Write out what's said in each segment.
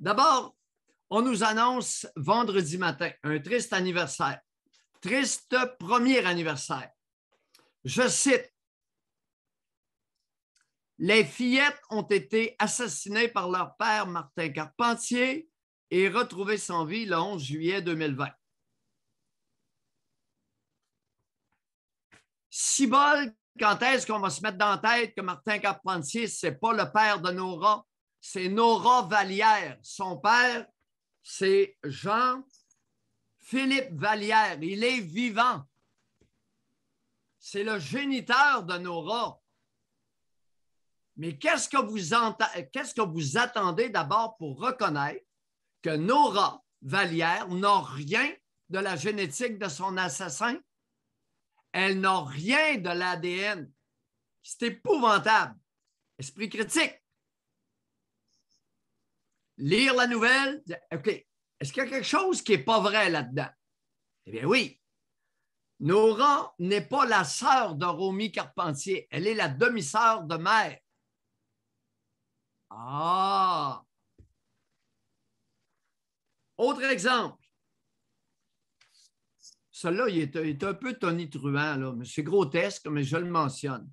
D'abord, on nous annonce vendredi matin un triste anniversaire, triste premier anniversaire. Je cite, Les fillettes ont été assassinées par leur père Martin Carpentier et retrouvées sans vie le 11 juillet 2020. Cibole, quand est-ce qu'on va se mettre dans la tête que Martin Carpentier, n'est pas le père de Nora, c'est Nora Vallière. Son père, c'est Jean-Philippe Vallière. Il est vivant. C'est le géniteur de Nora. Mais qu'est-ce que vous, qu'est-ce que vous attendez d'abord pour reconnaître que Nora Vallière n'a rien de la génétique de son assassin? Elle n'a rien de l'ADN. C'est épouvantable. Esprit critique lire la nouvelle, OK, est-ce qu'il y a quelque chose qui n'est pas vrai là-dedans? Eh bien oui. Nora n'est pas la sœur de Romy Carpentier, elle est la demi-sœur de mère. Ah! Autre exemple. Celui-là, il, est, un peu tonitruant, là, mais c'est grotesque, mais je le mentionne.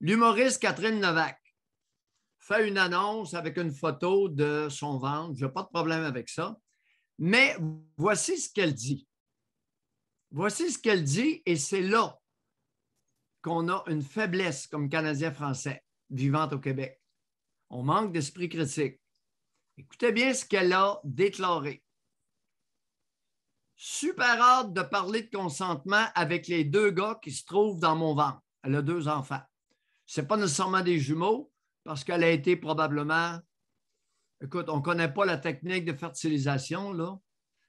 L'humoriste Catherine Novak fait une annonce avec une photo de son ventre. Je n'ai pas de problème avec ça. Mais voici ce qu'elle dit. Voici ce qu'elle dit, et c'est là qu'on a une faiblesse comme Canadien français vivant au Québec. On manque d'esprit critique. Écoutez bien ce qu'elle a déclaré. Super hâte de parler de consentement avec les deux gars qui se trouvent dans mon ventre. Elle a deux enfants. Ce n'est pas nécessairement des jumeaux, parce qu'elle a été probablement, écoute, on ne connaît pas la technique de fertilisation, là,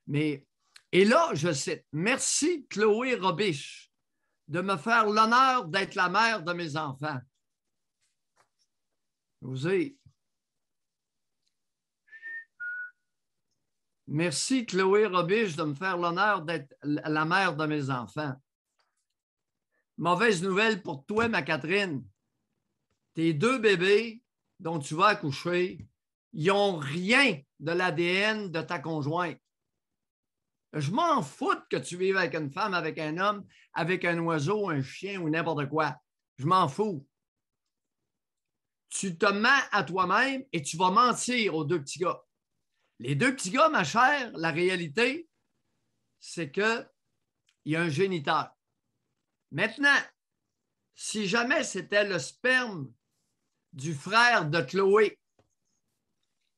mais, et là, je cite, merci Chloé Robiche de me faire l'honneur d'être la mère de mes enfants. vous êtes Merci Chloé Robiche de me faire l'honneur d'être la mère de mes enfants. Mauvaise nouvelle pour toi, ma Catherine. Les deux bébés dont tu vas accoucher, ils n'ont rien de l'ADN de ta conjointe. Je m'en fous que tu vives avec une femme, avec un homme, avec un oiseau, un chien ou n'importe quoi. Je m'en fous. Tu te mens à toi-même et tu vas mentir aux deux petits gars. Les deux petits gars, ma chère, la réalité, c'est qu'il y a un géniteur. Maintenant, si jamais c'était le sperme du frère de Chloé.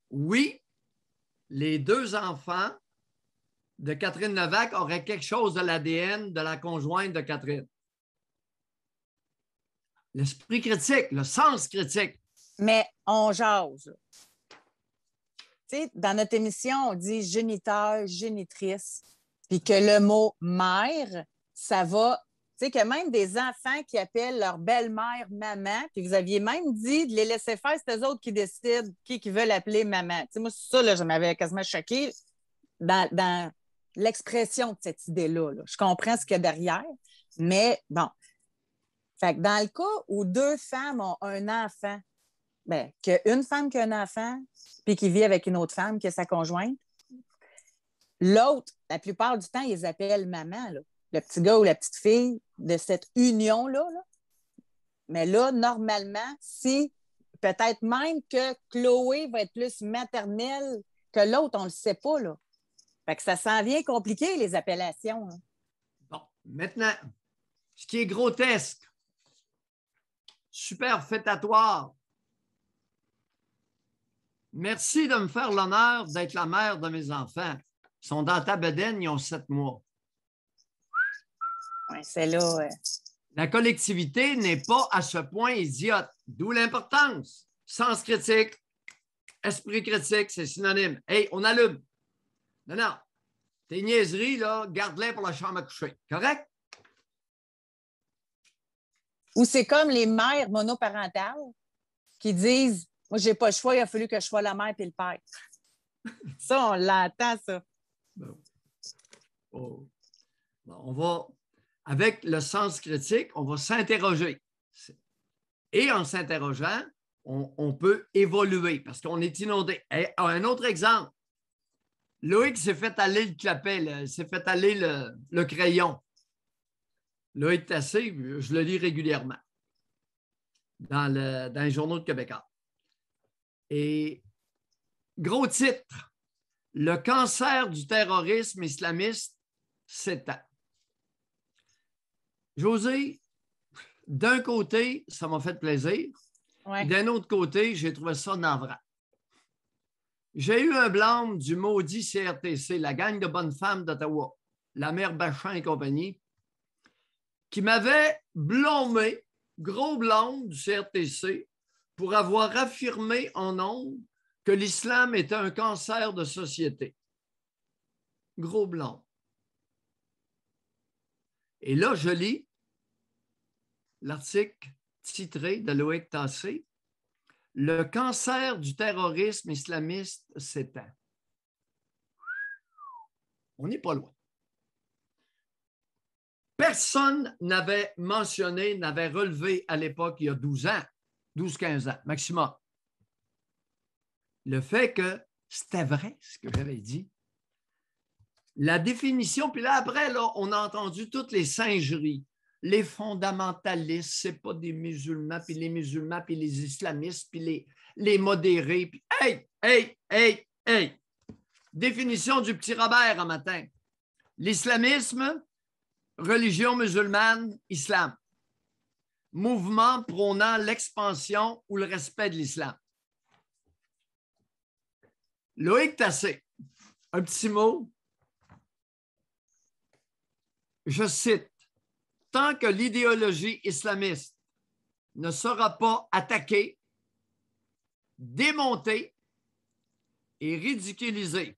Oui, les deux enfants de Catherine Levac auraient quelque chose de l'ADN de la conjointe de Catherine. L'esprit critique, le sens critique. Mais on jase. dans notre émission, on dit géniteur, génitrice, puis que le mot mère, ça va tu que même des enfants qui appellent leur belle-mère maman, puis vous aviez même dit de les laisser faire, c'est eux autres qui décident qui, qui veulent appeler maman. Tu moi, ça, là, je m'avais quasiment choqué dans, l'expression de cette idée-là. Je comprends ce qu'il y a derrière, mais bon. dans le cas où deux femmes ont un enfant, ben, une femme qui a un enfant, puis qui vit avec une autre femme, qui est sa conjointe, l'autre, la plupart du temps, ils appellent maman. Là le petit gars ou la petite fille de cette union-là. Mais là, normalement, si peut-être même que Chloé va être plus maternelle que l'autre, on ne le sait pas. Là. Fait que ça s'en vient compliqué, les appellations. Bon, maintenant, ce qui est grotesque, Super superfétatoire. Merci de me faire l'honneur d'être la mère de mes enfants. Ils sont dans ta bedaine, ils ont sept mois c'est là. La collectivité n'est pas à ce point idiote, d'où l'importance. Sens critique, esprit critique, c'est synonyme. Hey, on allume. Non, non. Tes niaiseries, là, garde-les pour la chambre à coucher. Correct? Ou c'est comme les mères monoparentales qui disent Moi, j'ai pas le choix, il a fallu que je sois la mère et le père. ça, on l'entend, ça. Oh. on va avec le sens critique, on va s'interroger. Et en s'interrogeant, on, peut évoluer parce qu'on est inondé. Ah, un autre exemple, Loïc s'est fait aller le clapet, s'est fait aller le, crayon. Loïc Tassé, je le lis régulièrement dans, les journaux de Québec. Et gros titre, le cancer du terrorisme islamiste s'éteint. José, d'un côté, ça m'a fait plaisir. D'un autre côté, j'ai trouvé ça navrant. J'ai eu un blâme du maudit CRTC, la gang de bonnes femmes d'Ottawa, la mère Bachin et compagnie, qui m'avait blâmé, gros blâme du CRTC, pour avoir affirmé en ondes que l'islam était un cancer de société. Gros blâme. Et là, je lis l'article titré de Loïc Tassé Le cancer du terrorisme islamiste s'étend. On n'est pas loin. Personne n'avait mentionné, n'avait relevé à l'époque, il y a 12 ans, 12-15 ans maximum, le fait que c'était vrai ce que j'avais dit la définition, puis là, après, là, on a entendu toutes les singeries. Les fondamentalistes, c'est pas des musulmans, puis les musulmans, puis les islamistes, puis les, modérés. hey, hey, hey, hey! Définition du petit Robert un matin. L'islamisme, religion musulmane, islam. Mouvement prônant l'expansion ou le respect de l'islam. Loïc Tassé, un petit mot je cite, Tant que l'idéologie islamiste ne sera pas attaquée, démontée et ridiculisée,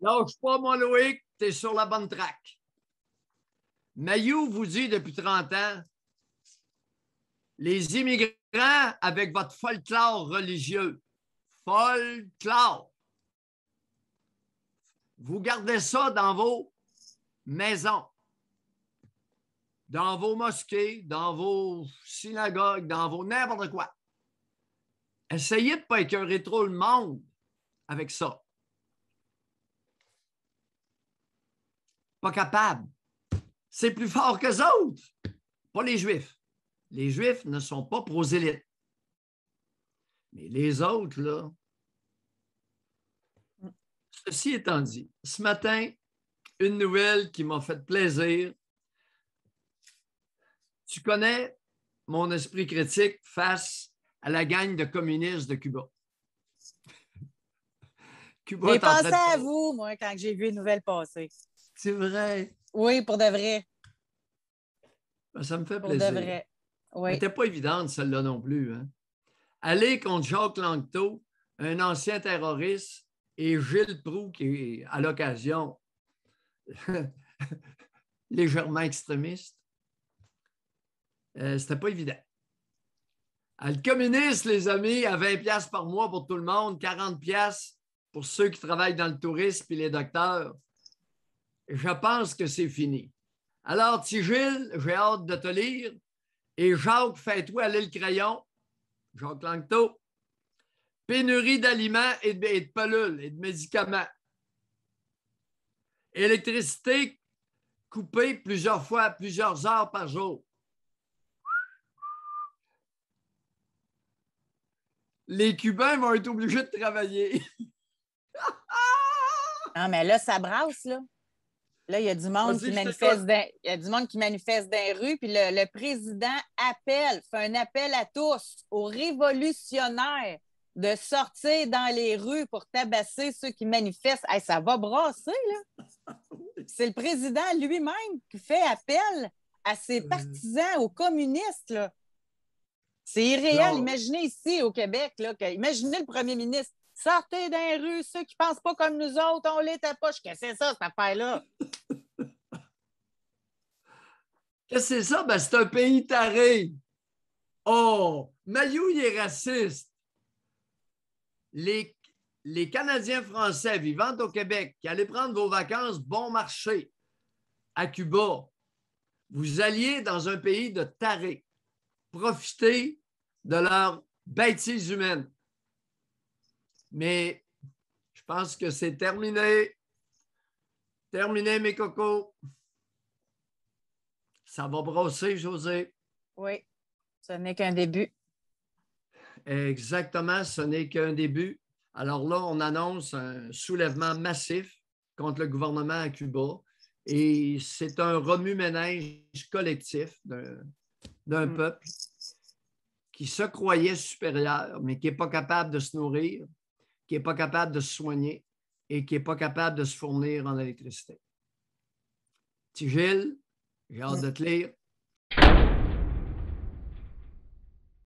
Lâche pas, mon Loïc, t'es sur la bonne traque. Mayou vous dit depuis 30 ans, les immigrants avec votre folklore religieux, folklore, vous gardez ça dans vos maisons, dans vos mosquées, dans vos synagogues, dans vos n'importe quoi. Essayez de ne pas écœurer trop le monde avec ça. Pas capable. C'est plus fort que autres, pas les Juifs. Les Juifs ne sont pas prosélytes. Mais les autres, là, Ceci étant dit, ce matin, une nouvelle qui m'a fait plaisir. Tu connais mon esprit critique face à la gang de communistes de Cuba. Cuba j'ai pensé à vous, moi, quand j'ai vu une nouvelle passer. C'est vrai. Oui, pour de vrai. Ben, ça me fait plaisir. Pour de vrai. Oui. C'était pas évidente, celle-là non plus. Hein. Aller contre Jacques Langteau, un ancien terroriste et Gilles Proux, qui est à l'occasion légèrement extrémiste, Ce euh, c'était pas évident. le communiste, les amis, à 20 pièces par mois pour tout le monde, 40 pièces pour ceux qui travaillent dans le tourisme et les docteurs. Je pense que c'est fini. Alors, petit Gilles, j'ai hâte de te lire. Et Jacques, fais-toi aller le crayon. Jacques Langteau. Pénurie d'aliments et de, et de et de médicaments. Électricité coupée plusieurs fois, plusieurs heures par jour. Les Cubains vont être obligés de travailler. non, mais là, ça brasse, là. Là, il y a du monde, qui manifeste, dans, du monde qui manifeste les rues, puis le, le président appelle, fait un appel à tous, aux révolutionnaires de sortir dans les rues pour tabasser ceux qui manifestent, ça va brasser, là. C'est le président lui-même qui fait appel à ses euh. partisans, aux communistes, là. C'est irréel. Imaginez ici, au Québec, là, imaginez le premier ministre. Sortez dans les rues, ceux qui ne pensent pas comme nous autres, on les pas. Qu'est-ce que c'est ça, cette affaire-là? Qu'est-ce que c'est ça? Ben, c'est un pays taré. Oh, Mayou, il est raciste les, Canadiens français vivant au Québec qui allaient prendre vos vacances bon marché à Cuba, vous alliez dans un pays de tarés, profiter de leur bêtise humaine. Mais je pense que c'est terminé. Terminé, mes cocos. Ça va brosser, José. Oui, ce n'est qu'un début. Exactement, ce n'est qu'un début. Alors là, on annonce un soulèvement massif contre le gouvernement à Cuba et c'est un remue-ménage collectif d'un mm. peuple qui se croyait supérieur, mais qui n'est pas capable de se nourrir, qui n'est pas capable de se soigner et qui n'est pas capable de se fournir en électricité. Petit Gilles, j'ai hâte mm. de te lire.